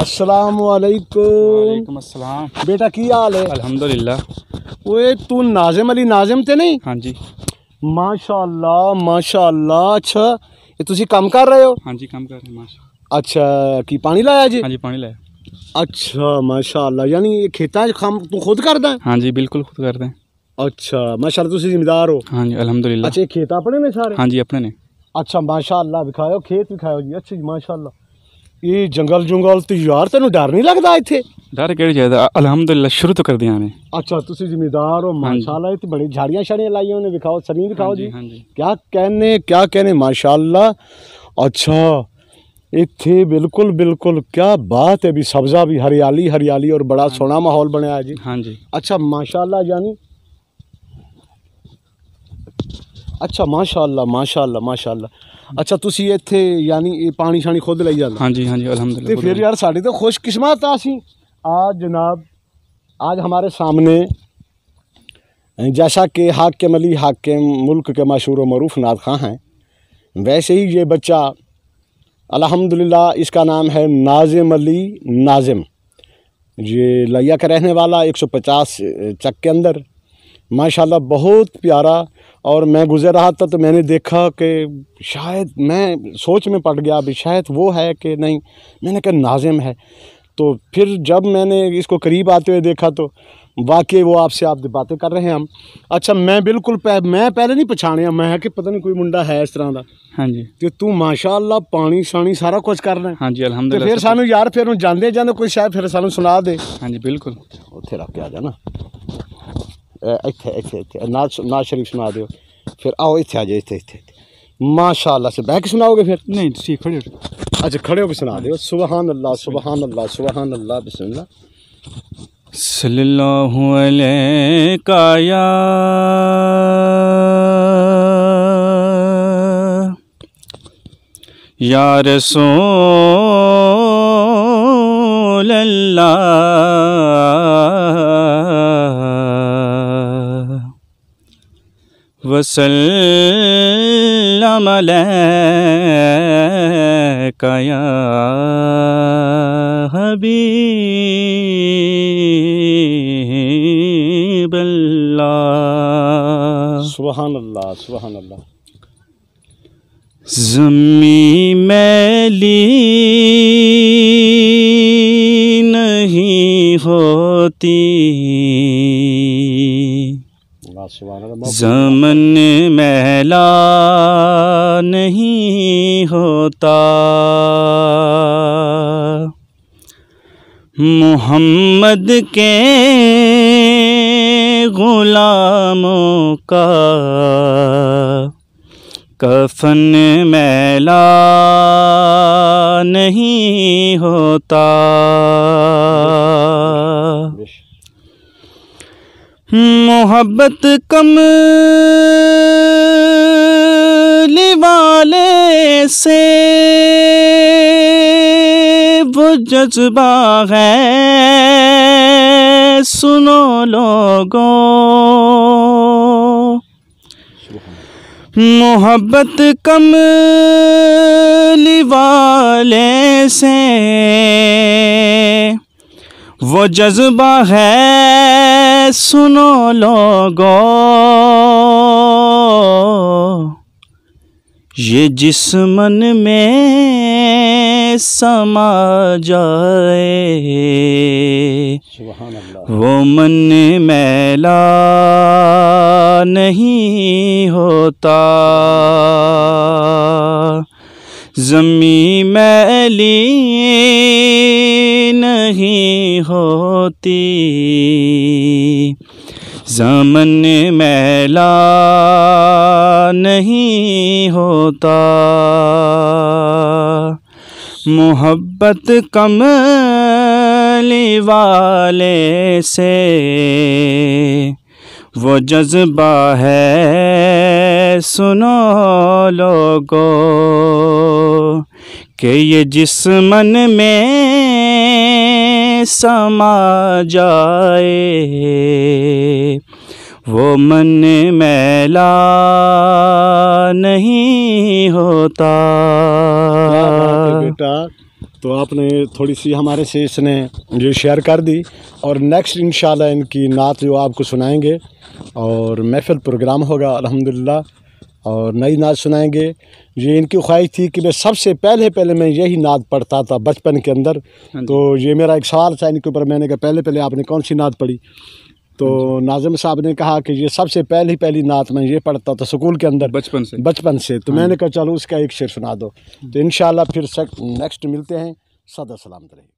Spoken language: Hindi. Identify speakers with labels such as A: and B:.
A: अस्सलाम वालेकुम अस्सलाम बेटा की हाल है
B: अल्हम्दुलिल्लाह
A: ओए तू नाजिम अली नाजिम ते नहीं हाँ जी माशाल्लाह माशाल्लाह अच्छा ये हाँ जी काम कर रहे
B: माशा
A: अच्छा, हाँ जी पानी लाया अच्छा माशाल्लाह यानी ये हाँ जी बिल्कुल खुद अच्छा, हाँ जी अल्हम्दुलिल्लाह अच्छा, हाँ जी अपने ने अच्छा माशाल्लाह दिखाओ खेत दिखाओ जी अच्छा जी माशाल्लाह ਇਹ ਜੰਗਲ ਜੰਗਲ ਤੇ ਯਾਰ ਤੈਨੂੰ ਡਰ ਨਹੀਂ ਲੱਗਦਾ ਇੱਥੇ
B: ਡਰ ਕਿਹੜੀ ਚਾਹੀਦਾ ਅਲਹਮਦੁਲਿਲਾ ਸ਼ੁਰੂ ਤੋਂ ਕਰਦੇ ਆਨੇ
A: ਅੱਛਾ ਤੁਸੀਂ ਜ਼ਿਮੀਦਾਰ ਹੋ ਮਾਸ਼ਾਅੱਲਾ ਇਹ ਤੇ ਬੜੀ ਝਾੜੀਆਂ ਛੜੀਆਂ ਲਾਈਆਂ ਉਹਨੇ ਵਿਖਾਓ ਸਰੀਂ ਵਿਖਾਓ ਜੀ ਕਿਆ ਕਹਨੇ ਕਿਆ ਕਹਨੇ ਮਾਸ਼ਾਅੱਲਾ ਅੱਛਾ ਇੱਥੇ ਬਿਲਕੁਲ ਬਿਲਕੁਲ ਕਿਆ ਬਾਤ ਹੈ ਵੀ ਸਬਜ਼ਾ ਵੀ ਹਰਿਆਲੀ ਹਰਿਆਲੀ ਔਰ ਬੜਾ ਸੋਹਣਾ ਮਾਹੌਲ ਬਣਿਆ ਜੀ ਹਾਂਜੀ ਅੱਛਾ ਮਾਸ਼ਾਅੱਲਾ ਯਾਨੀ ਅੱਛਾ ਮਾਸ਼ਾਅੱਲਾ ਮਾਸ਼ਾਅੱਲਾ ਮਾਸ਼ਾਅੱਲਾ अच्छा तुसी इथे यानी ये पानी पाणी खुद લઈ જા હાજી હાજી અલહમદુલ્લાહ તો ફિર યાર સાડી તો ખુશ કિસ્મત આસી આજ જનાબ આજ હમારે સામે એ જશા કે હાક કે મલી હાકેમ મુલક કે મશહોર મરૂફ નાદખા હે વેસે હી યે બચ્ચા અલહમદુલ્લાહ ઇસકા નામ હે નાઝમ અલી નાઝમ યે લયા કરે રહેને વાલા 150 ચકકે અંદર माशाल्लाह बहुत प्यारा और मैं गुज़र रहा था तो मैंने देखा कि शायद मैं सोच में पड़ गया अभी शायद वो है कि नहीं मैंने कहा नाजिम है तो फिर जब मैंने इसको करीब आते हुए देखा तो वाकई वो आपसे आप बातें कर रहे हैं हम अच्छा मैं बिल्कुल पह, मैं पहले नहीं पछाने मैं कि पता नहीं कोई मुंडा है इस तरह का हाँ, हाँ जी तो तू माशाल्लाह पानी ਸਾਣੀ सारा कुछ कर रहे
B: हाँ जी ਅਲਹਮदुलिल्लाह ਫਿਰ ਸਾਨੂੰ
A: ਯਾਰ ਫਿਰ फिर जाते ਜਾਂਦੇ ਕੋਈ ਸ਼ਾਇਦ ਫਿਰ ਸਾਨੂੰ ਸੁਣਾ ਦੇ ਹਾਂਜੀ ਬਿਲਕੁਲ ਉੱਥੇ ਰੱਖ ਕੇ ਆ ਜਾ इत्थे इत्थे इत्थे नाज नाज शरीफ सुना दियो फिर आओ इत्थे आ जाओ इत्थे इत्थे माशाल्लाह से बैक सुनाओगे फिर नहीं ठीक खड़े अच्छा खड़े होकर सुना दियो सुबहान अल्लाह सुबहान अल्लाह सुबहान
B: अल्लाह बिस्मिल्लाह सल्लल्लाहु अलैहि या रसूल وسلم عليك يا حبيب الله سبحان الله سبحان الله زمي ملي नहीं होती जमन मेला नहीं होता मोहम्मद के गुलामों का कफन मेला नहीं होता मोहब्बत कम वाले से वो जज्बा है सुनो लोगों मोहब्बत कम वाले से वो जज्बा है सुनो लोगो ये जिस मन में समा जाए वो मन मेला नहीं होता जमी मैली नहीं होती जमन मैला नहीं होता मोहब्बत कम वाले से वो जज्बा है सुनो लोगो कि ये जिस मन में समा जाए वो मन मेला नहीं होता बेटा तो
A: आपने थोड़ी सी हमारे से इसने ये शेयर कर दी और नेक्स्ट इन इनकी नात जो आपको सुनाएंगे और महफिल प्रोग्राम होगा अलहमदिल्ला और नई नात सुनाएंगे ये इनकी ख्वाहिश थी कि मैं सबसे पहले पहले मैं यही नात पढ़ता था बचपन के अंदर हाँ तो ये मेरा एक सवाल था इनके ऊपर मैंने कहा पहले पहले आपने कौन सी नात पढ़ी तो नाजिम साहब ने कहा कि ये सबसे पहली पहली नात में ये पढ़ता था स्कूल के अंदर बचपन से बचपन से तो हाँ। मैंने कहा चलो उसका एक शेर सुना दो तो इन फिर नेक्स्ट मिलते हैं सदा सलामत रहे